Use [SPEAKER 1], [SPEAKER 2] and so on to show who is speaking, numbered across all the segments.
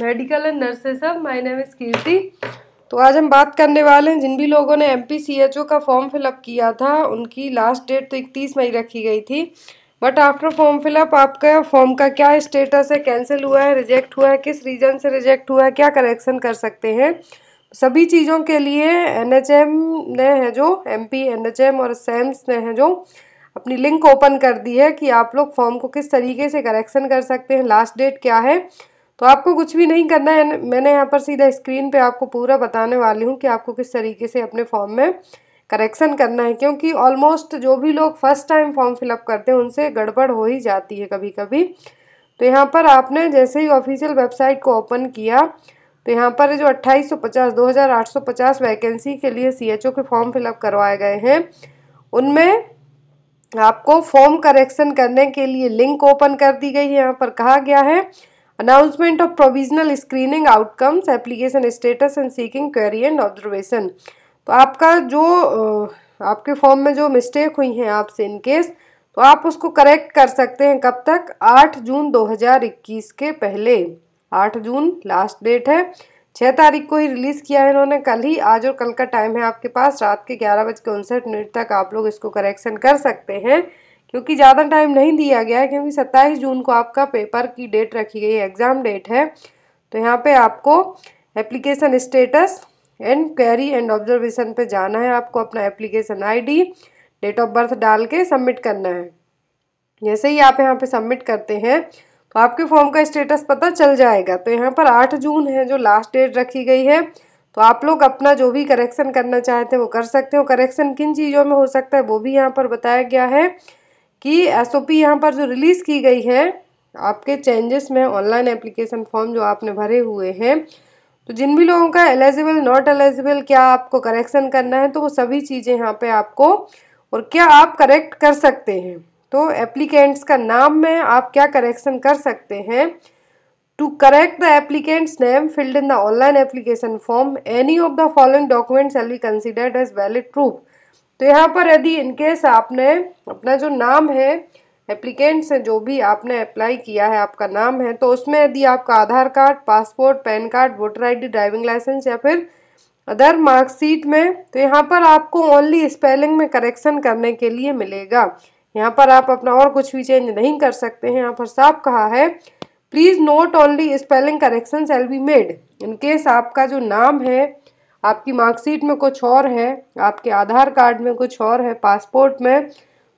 [SPEAKER 1] medical and nurses अब my name is Kirti तो आज हम बात करने वाले हैं जिन भी लोगों ने एम का फॉर्म फिलअप किया था उनकी लास्ट डेट तो इकतीस मई रखी गई थी बट आफ्टर फॉर्म फिलअप आपका फॉर्म का क्या स्टेटस है कैंसिल हुआ है रिजेक्ट हुआ है किस रीज़न से रिजेक्ट हुआ है क्या करेक्शन कर सकते हैं सभी चीज़ों के लिए एन ने है जो एम पी और सैम्स ने है जो अपनी लिंक ओपन कर दी है कि आप लोग फॉर्म को किस तरीके से करेक्शन कर सकते हैं लास्ट डेट क्या है तो आपको कुछ भी नहीं करना है मैंने यहाँ पर सीधा स्क्रीन पे आपको पूरा बताने वाली हूँ कि आपको किस तरीके से अपने फॉर्म में करेक्शन करना है क्योंकि ऑलमोस्ट जो भी लोग फर्स्ट टाइम फॉर्म फिलअप करते हैं उनसे गड़बड़ हो ही जाती है कभी कभी तो यहाँ पर आपने जैसे ही ऑफिशियल वेबसाइट को ओपन किया तो यहाँ पर जो सौ पचास वैकेंसी के लिए ओ के फॉर्म फिलअप करवाए गए हैं उनमें आपको फॉर्म करेक्शन करने के लिए लिंक ओपन कर दी गई है यहाँ पर कहा गया है announcement of provisional screening outcomes application status and seeking query and observation तो आपका जो आपके फॉर्म में जो मिस्टेक हुई हैं आपसे इनकेस तो आप उसको करेक्ट कर सकते हैं कब तक 8 जून 2021 के पहले 8 जून लास्ट डेट है छः तारीख को ही रिलीज़ किया है इन्होंने कल ही आज और कल का टाइम है आपके पास रात के ग्यारह बज के उनसठ मिनट तक आप लोग इसको करेक्शन कर सकते हैं क्योंकि ज़्यादा टाइम नहीं दिया गया है क्योंकि सत्ताईस जून को आपका पेपर की डेट रखी गई है एग्ज़ाम डेट है तो यहाँ पे आपको application status and query and observation पे जाना है आपको अपना application ID date of birth डाल के सबमिट करना है जैसे ही आप यहाँ पे सबमिट करते हैं तो आपके फॉर्म का स्टेटस पता चल जाएगा तो यहाँ पर आठ जून है जो लास्ट डेट रखी गई है तो आप लोग अपना जो भी करेक्शन करना चाहते हैं वो कर सकते हो करेक्शन किन चीज़ों में हो सकता है वो भी यहाँ पर बताया गया है कि एसओपी यहाँ पर जो रिलीज़ की गई है आपके चेंजेस में ऑनलाइन एप्लीकेशन फॉर्म जो आपने भरे हुए हैं तो जिन भी लोगों का एलिजिबल नॉट एलिजिबल क्या आपको करेक्शन करना है तो वो सभी चीज़ें यहाँ पे आपको और क्या आप करेक्ट कर सकते हैं तो एप्लीकेंट्स का नाम में आप क्या करेक्शन कर सकते हैं to correct the applicants name field in the online application form any of the following documents will be considered as valid proof तो यहाँ पर यदि इनकेस आपने अपना जो नाम है एप्लीकेंट्स हैं जो भी आपने अप्लाई किया है आपका नाम है तो उसमें यदि आपका Aadhaar card passport PAN card voter ID driving licence या फिर अदर मार्कशीट में तो यहाँ पर आपको ओनली स्पेलिंग में करेक्शन करने के लिए मिलेगा यहाँ पर आप अपना और कुछ भी चेंज नहीं कर सकते हैं यहाँ पर साफ कहा है please note only spelling correction will be made in case आपका जो नाम है आपकी मार्कशीट में कुछ और है आपके आधार कार्ड में कुछ और है पासपोर्ट में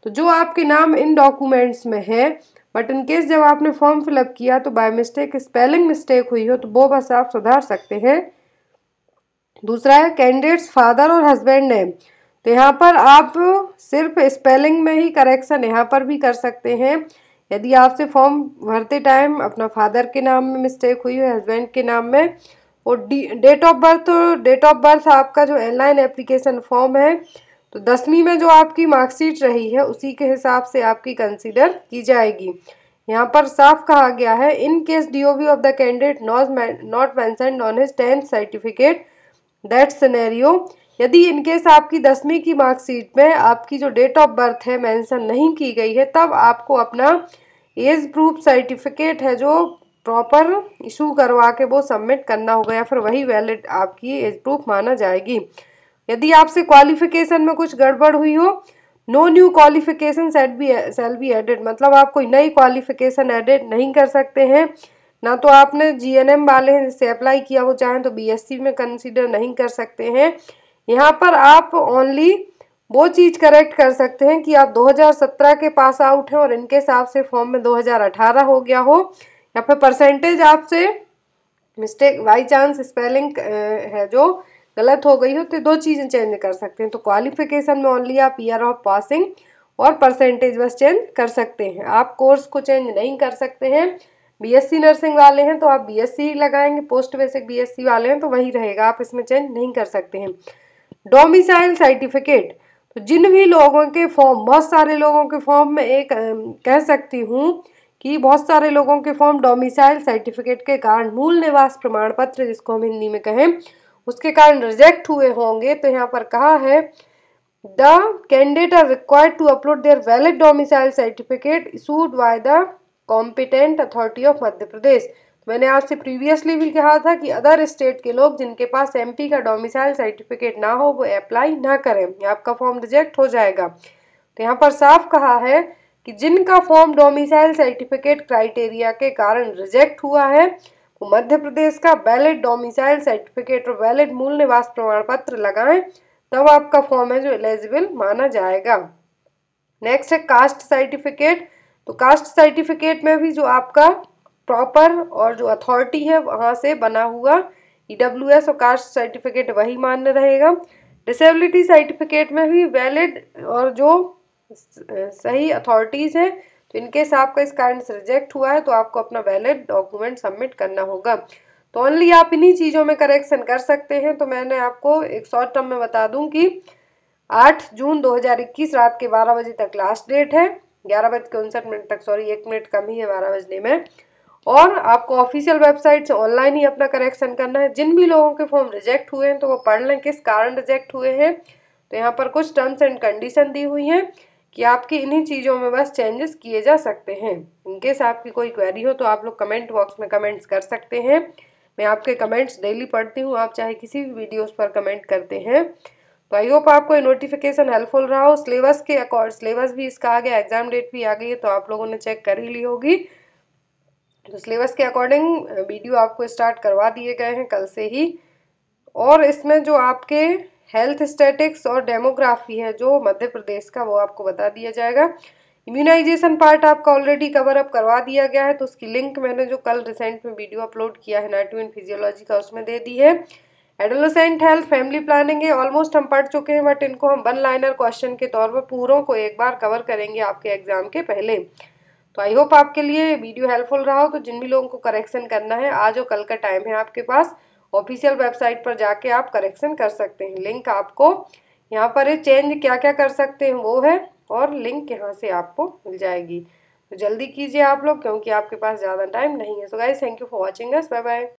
[SPEAKER 1] तो जो आपके नाम इन डॉक्यूमेंट्स में है बट इन केस जब आपने फॉर्म फिलअप किया तो बाय मिस्टेक स्पेलिंग मिस्टेक हुई हो तो वो बस आप सुधार सकते हैं दूसरा है कैंडिडेट्स फादर और हस्बैंड नेम तो यहाँ पर आप सिर्फ स्पेलिंग में ही करेक्शन यहाँ पर भी कर सकते हैं यदि आपसे फॉर्म भरते टाइम अपना फादर के नाम में मिस्टेक हुई हो हस्बैंड के नाम में और date of birth date of birth आपका जो ऑनलाइन एप्लीकेशन फॉर्म है तो दसवीं में जो आपकी मार्कशीट रही है उसी के हिसाब से आपकी कंसिडर की जाएगी यहाँ पर साफ कहा गया है in case DOB of the candidate not not mention on his tenth certificate that scenario यदि इनकेस आपकी दसवीं की मार्कशीट में आपकी जो डेट ऑफ बर्थ है मेंशन नहीं की गई है तब आपको अपना एज प्रूफ सर्टिफिकेट है जो प्रॉपर इशू करवा के वो सबमिट करना होगा या फिर वही वैलिड आपकी एज प्रूफ माना जाएगी यदि आपसे क्वालिफिकेशन में कुछ गड़बड़ हुई हो नो न्यू क्वालिफिकेशन सेट भी सेल बी एडिड मतलब आप कोई नई क्वालिफिकेशन एडिड नहीं कर सकते हैं ना तो आपने जी एन एम वाले हैं जिससे अप्लाई किया वो चाहें तो बी एस सी में कंसिडर नहीं कर सकते हैं यहाँ पर आप ओनली वो चीज़ करेक्ट कर सकते हैं कि आप 2017 के पास आउट हैं और इनके हिसाब से फॉर्म में 2018 हो गया हो या फिर परसेंटेज आपसे मिस्टेक बाई चांस स्पेलिंग है जो गलत हो गई हो तो दो चीज़ें चेंज कर सकते हैं तो क्वालिफिकेशन में ओनली आप ईयर ऑफ पासिंग और परसेंटेज बस चेंज कर सकते हैं आप कोर्स को चेंज नहीं कर सकते हैं बीएससी नर्सिंग वाले हैं तो आप बीएससी लगाएंगे पोस्ट बेसिक बीएससी वाले हैं तो वही रहेगा आप इसमें चेंज नहीं कर सकते हैं डोमिसाइल सर्टिफिकेट तो जिन भी लोगों के फॉर्म बहुत सारे लोगों के फॉर्म में एक कह सकती हूँ कि बहुत सारे लोगों के फॉर्म डोमिसाइल सर्टिफिकेट के कारण मूल निवास प्रमाण पत्र जिसको हम हिंदी में कहें उसके कारण रिजेक्ट हुए होंगे तो यहाँ पर कहा है the candidate are required to upload their valid domicile certificate issued by the competent authority of Madhya Pradesh मैंने आपसे प्रीवियसली भी कहा था कि अदर स्टेट के लोग जिनके पास एमपी का डोमिसाइल सर्टिफिकेट ना हो वो अप्लाई ना करें आपका फॉर्म रिजेक्ट हो जाएगा तो यहाँ पर साफ कहा है कि जिनका फॉर्म डोमिसाइल सर्टिफिकेट क्राइटेरिया के कारण रिजेक्ट हुआ है वो मध्य प्रदेश का वैलिड डोमिसाइल सर्टिफिकेट और वैलिड मूल निवास प्रमाण पत्र लगाएं तब आपका फॉर्म है जो एलिजिबल माना जाएगा नेक्स्ट है कास्ट सर्टिफिकेट तो कास्ट सर्टिफिकेट में भी जो आपका प्रॉपर और जो अथॉरिटी है वहाँ से बना हुआ ई e एस और कास्ट सर्टिफिकेट वही मान्य रहेगा डिसेबिलिटी सर्टिफिकेट में भी वैलिड और जो सही अथॉरिटीज़ हैं तो इनकेस आपका कारण से रिजेक्ट हुआ है तो आपको अपना वैलिड डॉक्यूमेंट सबमिट करना होगा तो ओनली आप इन्हीं चीज़ों में करेक्शन कर सकते हैं तो मैंने आपको एक शॉर्ट टर्म में बता दूं कि 8 जून 2021 रात के बारह बजे तक लास्ट डेट है ग्यारह बज के उनसठ मिनट तक सॉरी एक मिनट कम ही है बारह बजने में और आपको ऑफिशियल वेबसाइट से ऑनलाइन ही अपना करेक्शन करना है जिन भी लोगों के फॉर्म रिजेक्ट हुए हैं तो वो पढ़ लें किस कारण रिजेक्ट हुए हैं तो यहाँ पर कुछ टर्म्स एंड कंडीशन दी हुई हैं कि आपकी इन्हीं चीज़ों में बस चेंजेस किए जा सकते हैं इनकेस आपकी कोई क्वेरी हो तो आप लोग कमेंट बॉक्स में कमेंट्स कर सकते हैं मैं आपके कमेंट्स डेली पढ़ती हूँ आप चाहे किसी भी वीडियोस पर कमेंट करते हैं तो आई होप आपको ये नोटिफिकेशन हेल्पफुल रहा हो सिलेबस के अकॉर्ड सिलेबस भी इसका आ गया एग्जाम डेट भी आ गई है तो आप लोगों ने चेक कर ही ली होगी तो सिलेबस के अकॉर्डिंग वीडियो आपको स्टार्ट करवा दिए गए हैं कल से ही और इसमें जो आपके हेल्थ स्टेटिक्स और डेमोग्राफी है जो मध्य प्रदेश का वो आपको बता दिया जाएगा इम्यूनाइजेशन पार्ट आपका ऑलरेडी कवर अप करवा दिया गया है तो उसकी लिंक मैंने जो कल रिसेंट में वीडियो अपलोड किया है नाइटू इन फिजियोलॉजी का उसमें दे दी है एडोलोसेंट हेल्थ फैमिली प्लानिंग है ऑलमोस्ट हम पढ़ चुके हैं बट इनको हम वन लाइनर क्वेश्चन के तौर पर पूरों को एक बार कवर करेंगे आपके एग्जाम के पहले तो आई होप आपके लिए वीडियो हेल्पफुल रहा हो तो जिन भी लोगों को करेक्शन करना है आज और कल का टाइम है आपके पास ऑफिशियल वेबसाइट पर जाके आप करेक्शन कर सकते हैं लिंक आपको यहाँ पर है चेंज क्या क्या कर सकते हैं वो है और लिंक यहाँ से आपको मिल जाएगी तो जल्दी कीजिए आप लोग क्योंकि आपके पास ज़्यादा टाइम नहीं है so guys thank you for watching S bye bye